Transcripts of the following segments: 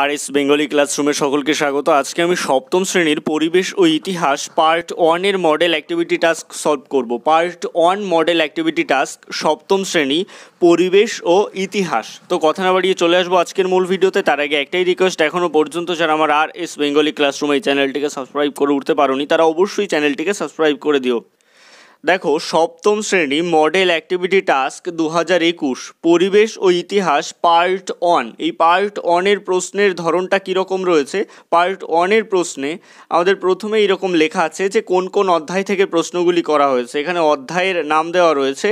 আর S Bengali ক্লাসরুমে সকলকে স্বাগত আজকে আমি সপ্তম শ্রেণীর পরিবেশ ও ইতিহাস পার্ট ওয়ানের মডেল অ্যাক্টিভিটি টাস্ক সলভ করব part one model activity task সপ্তম শ্রেণী পরিবেশ ও ইতিহাস তো কথা না বাড়িয়ে চলে আসবো আজকের মূল ভিডিওতে তার আগে একটাই রিকোয়েস্ট এখনও পর্যন্ত যারা আমার আর এস বেঙ্গলি ক্লাসরুম এই চ্যানেলটিকে সাবস্ক্রাইব করে উঠতে পারোনি তারা অবশ্যই চ্যানেলটিকে সাবস্ক্রাইব করে দিও দেখো সপ্তম শ্রেণী মডেল অ্যাক্টিভিটি টাস্ক দু হাজার একুশ পরিবেশ ও ইতিহাস পার্ট ওয়ান এই পার্ট ওয়ানের প্রশ্নের ধরনটা কীরকম রয়েছে পার্ট ওয়ানের প্রশ্নে আমাদের প্রথমে এরকম লেখা আছে যে কোন কোন অধ্যায় থেকে প্রশ্নগুলি করা হয়েছে এখানে অধ্যায়ের নাম দেওয়া রয়েছে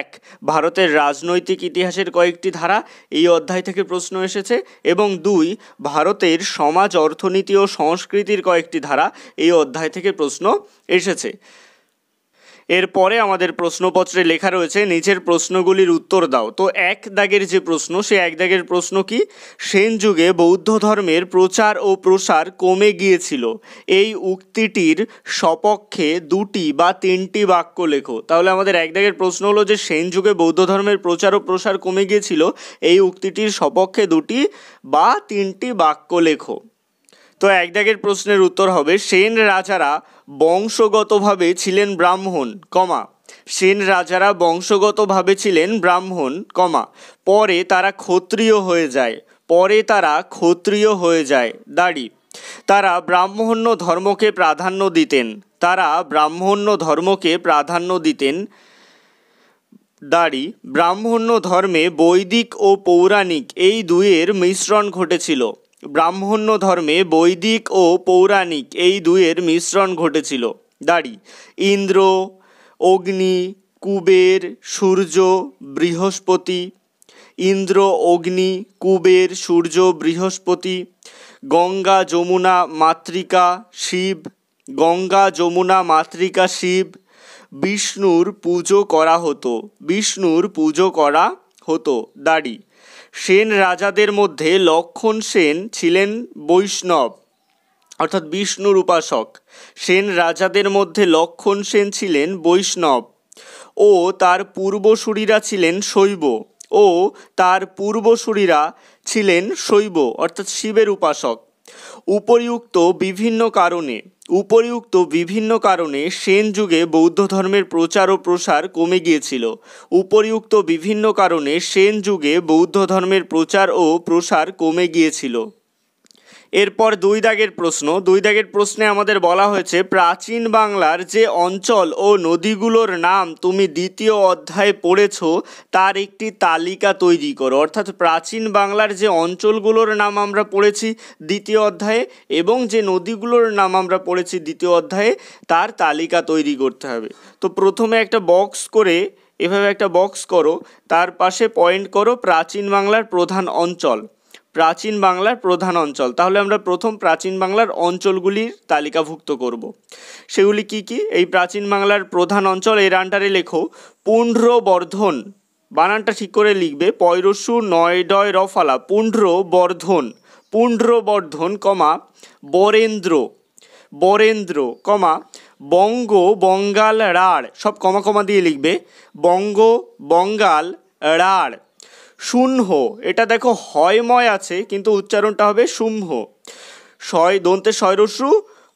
এক ভারতের রাজনৈতিক ইতিহাসের কয়েকটি ধারা এই অধ্যায় থেকে প্রশ্ন এসেছে এবং দুই ভারতের সমাজ অর্থনীতি ও সংস্কৃতির কয়েকটি ধারা এই অধ্যায় থেকে প্রশ্ন এসেছে এরপরে আমাদের প্রশ্নপত্রে লেখা রয়েছে নিচের প্রশ্নগুলির উত্তর দাও তো এক দাগের যে প্রশ্ন সে এক দাগের প্রশ্ন কি সেন যুগে বৌদ্ধ ধর্মের প্রচার ও প্রসার কমে গিয়েছিল এই উক্তিটির সপক্ষে দুটি বা তিনটি বাক্য লেখো তাহলে আমাদের এক দাগের প্রশ্ন হলো যে সেন যুগে বৌদ্ধ ধর্মের প্রচার ও প্রসার কমে গিয়েছিল এই উক্তিটির সপক্ষে দুটি বা তিনটি বাক্য লেখো তো এক দাগের প্রশ্নের উত্তর হবে সেন রাজারা বংশগতভাবে ছিলেন ব্রাহ্মণ কমা সেন রাজারা বংশগতভাবে ছিলেন ব্রাহ্মণ কমা পরে তারা ক্ষত্রিয় হয়ে যায় পরে তারা ক্ষত্রিয় হয়ে যায় দাড়ি তারা ব্রাহ্মণ্য ধর্মকে প্রাধান্য দিতেন তারা ব্রাহ্মণ্য ধর্মকে প্রাধান্য দিতেন দাড়ি ব্রাহ্মণ্য ধর্মে বৈদিক ও পৌরাণিক এই দুয়ের মিশ্রণ ঘটেছিল ব্রাহ্মণ্য ধর্মে বৈদিক ও পৌরাণিক এই দুয়ের মিশ্রণ ঘটেছিল দাড়ি ইন্দ্র অগ্নি কুবের সূর্য বৃহস্পতি ইন্দ্র অগ্নি কুবের সূর্য বৃহস্পতি গঙ্গা যমুনা মাতৃকা শিব গঙ্গা যমুনা মাতৃকা শিব বিষ্ণুর পুজো করা হতো বিষ্ণুর পুজো করা হতো দাড়ি সেন রাজাদের মধ্যে লক্ষণ সেন ছিলেন বৈষ্ণব অর্থাৎ বিষ্ণুর উপাসক সেন রাজাদের মধ্যে লক্ষণ সেন ছিলেন বৈষ্ণব ও তার পূর্বসূরীরা ছিলেন শৈব ও তার পূর্বসূরীরা ছিলেন শৈব অর্থাৎ শিবের উপাসক উপরিউক্ত বিভিন্ন কারণে উপরিউক্ত বিভিন্ন কারণে সেন যুগে বৌদ্ধ ধর্মের প্রচার ও প্রসার কমে গিয়েছিল উপরিউক্ত বিভিন্ন কারণে সেন যুগে বৌদ্ধ ধর্মের প্রচার ও প্রসার কমে গিয়েছিল এরপর দুই দাগের প্রশ্ন দুই দাগের প্রশ্নে আমাদের বলা হয়েছে প্রাচীন বাংলার যে অঞ্চল ও নদীগুলোর নাম তুমি দ্বিতীয় অধ্যায়ে পড়েছ তার একটি তালিকা তৈরি করো অর্থাৎ প্রাচীন বাংলার যে অঞ্চলগুলোর নাম আমরা পড়েছি দ্বিতীয় অধ্যায়ে এবং যে নদীগুলোর নাম আমরা পড়েছি দ্বিতীয় অধ্যায়ে তার তালিকা তৈরি করতে হবে তো প্রথমে একটা বক্স করে এভাবে একটা বক্স করো তার পাশে পয়েন্ট করো প্রাচীন বাংলার প্রধান অঞ্চল প্রাচীন বাংলার প্রধান অঞ্চল তাহলে আমরা প্রথম প্রাচীন বাংলার অঞ্চলগুলির তালিকাভুক্ত করব। সেগুলি কি কি এই প্রাচীন বাংলার প্রধান অঞ্চল এর রানটারে লেখো পুণ্ড্রবর্ধন বানানটা ঠিক করে লিখবে পয়রসু নয় ডয় রফালা পুণ্ড্রবর্ধন পুণ্ড্রবর্ধন কমা বরেন্দ্র বরেন্দ্র কমা বঙ্গ বঙ্গাল রাড় সব কমা কমা দিয়ে লিখবে বঙ্গ বঙ্গাল রাড় শূন্য এটা দেখো হয়ময় আছে কিন্তু উচ্চারণটা হবে শুম্ভ শয় দন্তে শয়রস্রু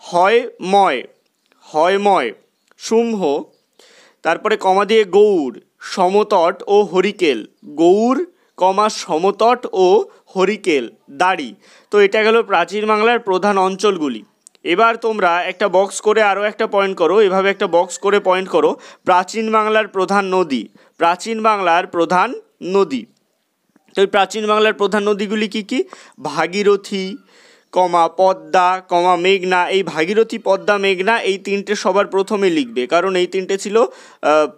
হয় ময় হয়ময় শুম্ভ তারপরে কমা দিয়ে গৌর সমতট ও হরিকেল গৌর কমা সমতট ও হরিকেল দাড়ি তো এটা গেল প্রাচীন বাংলার প্রধান অঞ্চলগুলি এবার তোমরা একটা বক্স করে আরও একটা পয়েন্ট করো এভাবে একটা বক্স করে পয়েন্ট করো প্রাচীন বাংলার প্রধান নদী প্রাচীন বাংলার প্রধান নদী তো এই প্রাচীন বাংলার প্রধান নদীগুলি কী কী ভাগীরথী কমা পদ্মা কমা মেঘনা এই ভাগীরথী পদ্মা মেঘনা এই তিনটে সবার প্রথমে লিখবে কারণ এই তিনটে ছিল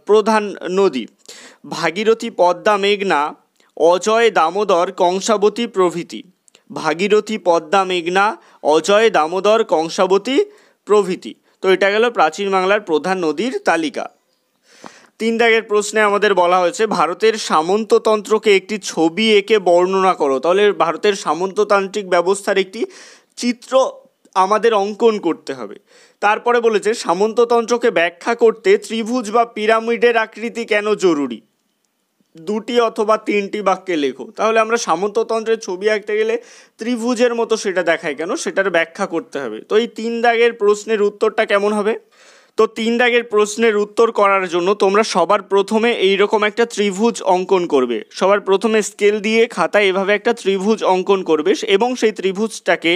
প্রধান নদী ভাগীরথী পদ্মা মেঘনা অজয় দামোদর কংসাবতী প্রভৃতি ভাগীরথী পদ্মা মেঘনা অজয় দামোদর কংসাবতী প্রভৃতি তো এটা গেল প্রাচীন বাংলার প্রধান নদীর তালিকা তিন দাগের প্রশ্নে আমাদের বলা হয়েছে ভারতের সামন্ততন্ত্রকে একটি ছবি এঁকে বর্ণনা করো তাহলে ভারতের সামন্ততান্ত্রিক ব্যবস্থার একটি চিত্র আমাদের অঙ্কন করতে হবে তারপরে বলেছে সামন্ততন্ত্রকে ব্যাখ্যা করতে ত্রিভুজ বা পিরামিডের আকৃতি কেন জরুরি দুটি অথবা তিনটি বাক্যে লেখো তাহলে আমরা সামন্ততন্ত্রের ছবি আঁকতে গেলে ত্রিভুজের মতো সেটা দেখায় কেন সেটার ব্যাখ্যা করতে হবে তো এই তিন দাগের প্রশ্নের উত্তরটা কেমন হবে তো তিন দাগের প্রশ্নের উত্তর করার জন্য তোমরা সবার প্রথমে এই রকম একটা ত্রিভুজ অঙ্কন করবে সবার প্রথমে স্কেল দিয়ে খাতায় এভাবে একটা ত্রিভুজ অঙ্কন করবে এবং সেই ত্রিভুজটাকে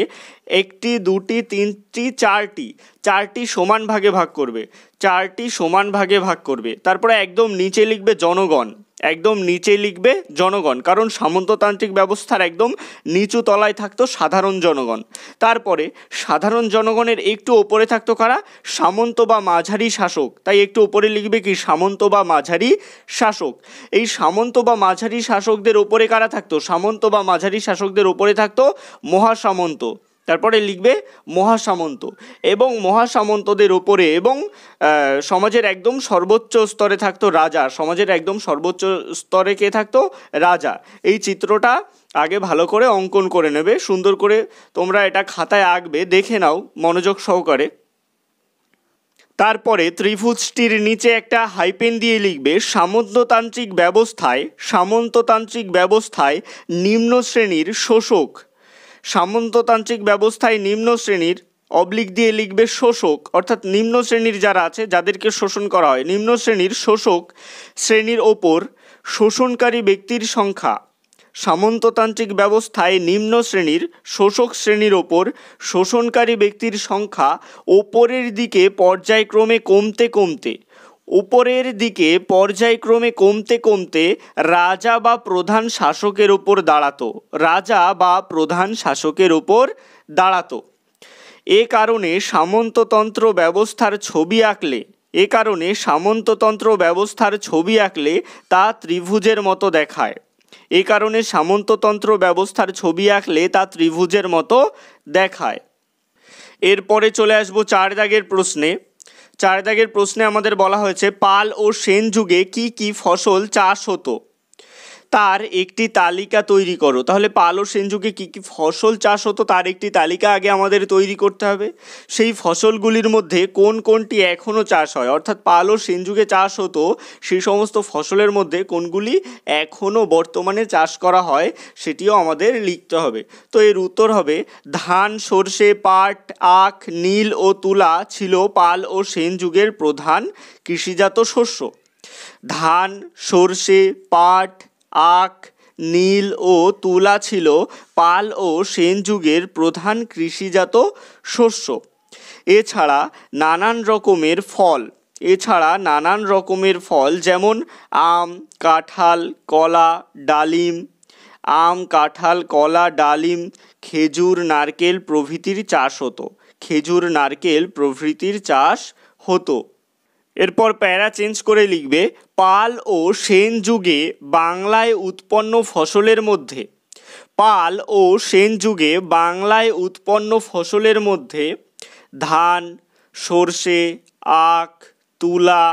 একটি দুটি তিনটি চারটি চারটি সমান ভাগে ভাগ করবে চারটি সমান ভাগে ভাগ করবে তারপরে একদম নিচে লিখবে জনগণ একদম নিচে লিখবে জনগণ কারণ সামন্ততান্ত্রিক ব্যবস্থার একদম নিচু তলায় থাকতো সাধারণ জনগণ তারপরে সাধারণ জনগণের একটু ওপরে থাকতো কারা সামন্ত বা মাঝারি শাসক তাই একটু ওপরে লিখবে কি সামন্ত বা মাঝারি শাসক এই সামন্ত বা মাঝারি শাসকদের ওপরে কারা থাকতো সামন্ত বা মাঝারি শাসকদের ওপরে থাকতো মহাসামন্ত তারপরে লিখবে মহাসামন্ত এবং মহাসামন্তদের ওপরে এবং সমাজের একদম সর্বোচ্চ স্তরে থাকতো রাজা সমাজের একদম সর্বোচ্চ স্তরে কে থাকতো রাজা এই চিত্রটা আগে ভালো করে অঙ্কন করে নেবে সুন্দর করে তোমরা এটা খাতায় আঁকবে দেখে নাও মনোযোগ সহকারে তারপরে ত্রিভুজটির নিচে একটা হাইপেন দিয়ে লিখবে সামন্ততান্ত্রিক ব্যবস্থায় সামন্ততান্ত্রিক ব্যবস্থায় নিম্ন শ্রেণীর শোষক সামন্ততান্ত্রিক ব্যবস্থায় নিম্ন শ্রেণীর অবলিক দিয়ে লিখবে শোষক অর্থাৎ নিম্ন শ্রেণীর যারা আছে যাদেরকে শোষণ করা হয় নিম্ন শ্রেণীর শোষক শ্রেণীর ওপর শোষণকারী ব্যক্তির সংখ্যা সামন্ততান্ত্রিক ব্যবস্থায় নিম্ন শ্রেণীর শোষক শ্রেণীর ওপর শোষণকারী ব্যক্তির সংখ্যা ওপরের দিকে পর্যায়ক্রমে কমতে কমতে উপরের দিকে পর্যায়ক্রমে কমতে কমতে রাজা বা প্রধান শাসকের ওপর দাঁড়াতো রাজা বা প্রধান শাসকের ওপর দাঁড়াতো এ কারণে সামন্ততন্ত্র ব্যবস্থার ছবি আঁকলে এ কারণে সামন্ততন্ত্র ব্যবস্থার ছবি আঁকলে তা ত্রিভুজের মতো দেখায় এ কারণে সামন্ততন্ত্র ব্যবস্থার ছবি আঁকলে তা ত্রিভুজের মতো দেখায় এরপরে চলে আসবো চার দাগের প্রশ্নে চার দাগের প্রশ্নে আমাদের বলা হয়েছে পাল ও সেন যুগে কি কি ফসল চাষ হতো তার একটি তালিকা তৈরি করো তাহলে পালো সেন যুগে কী কী ফসল চাষ হতো তার একটি তালিকা আগে আমাদের তৈরি করতে হবে সেই ফসলগুলির মধ্যে কোন কোনটি এখনও চাষ হয় অর্থাৎ পালো সেন যুগে চাষ হতো সেই সমস্ত ফসলের মধ্যে কোনগুলি এখনও বর্তমানে চাষ করা হয় সেটিও আমাদের লিখতে হবে তো এর উত্তর হবে ধান সর্ষে পাট আখ নীল ও তুলা ছিল পাল ও সেন যুগের প্রধান কৃষিজাত শস্য ধান সর্ষে পাট আখ নীল ও তুলা ছিল পাল ও সেন যুগের প্রধান কৃষিজাত শস্য এছাড়া নানান রকমের ফল এছাড়া নানান রকমের ফল যেমন আম কাঁঠাল কলা ডালিম আম কাঁঠাল কলা ডালিম খেজুর নারকেল প্রভৃতির চাষ হতো খেজুর নারকেল প্রভৃতির চাষ হতো এরপর প্যারা চেঞ্জ করে লিখবে পাল ও সেন যুগে বাংলায় উৎপন্ন ফসলের মধ্যে পাল ও সেন যুগে বাংলায় উৎপন্ন ফসলের মধ্যে ধান সর্ষে আখ তুলা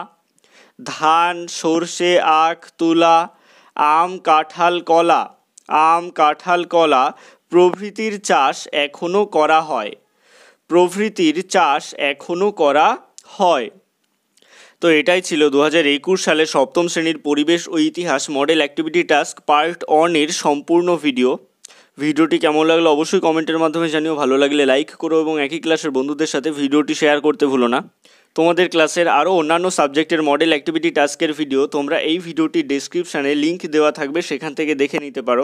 ধান সর্ষে আখ তুলা আম কাঁঠাল কলা আম কাঁঠাল কলা প্রভৃতির চাষ এখনও করা হয় প্রভৃতির চাষ এখনও করা হয় তো এটাই ছিল দু হাজার একুশ সালে সপ্তম শ্রেণীর পরিবেশ ও ইতিহাস মডেল অ্যাক্টিভিটি টাস্ক পার্ট অনের সম্পূর্ণ ভিডিও ভিডিওটি কেমন লাগলো অবশ্যই কমেন্টের মাধ্যমে জানিও ভালো লাগলে লাইক করো এবং একই ক্লাসের বন্ধুদের সাথে ভিডিওটি শেয়ার করতে ভুলো না তোমাদের ক্লাসের আরও অন্যান্য সাবজেক্টের মডেল অ্যাক্টিভিটি টাস্কের ভিডিও তোমরা এই ভিডিওটি ডিসক্রিপশানে লিঙ্ক দেওয়া থাকবে সেখান থেকে দেখে নিতে পারো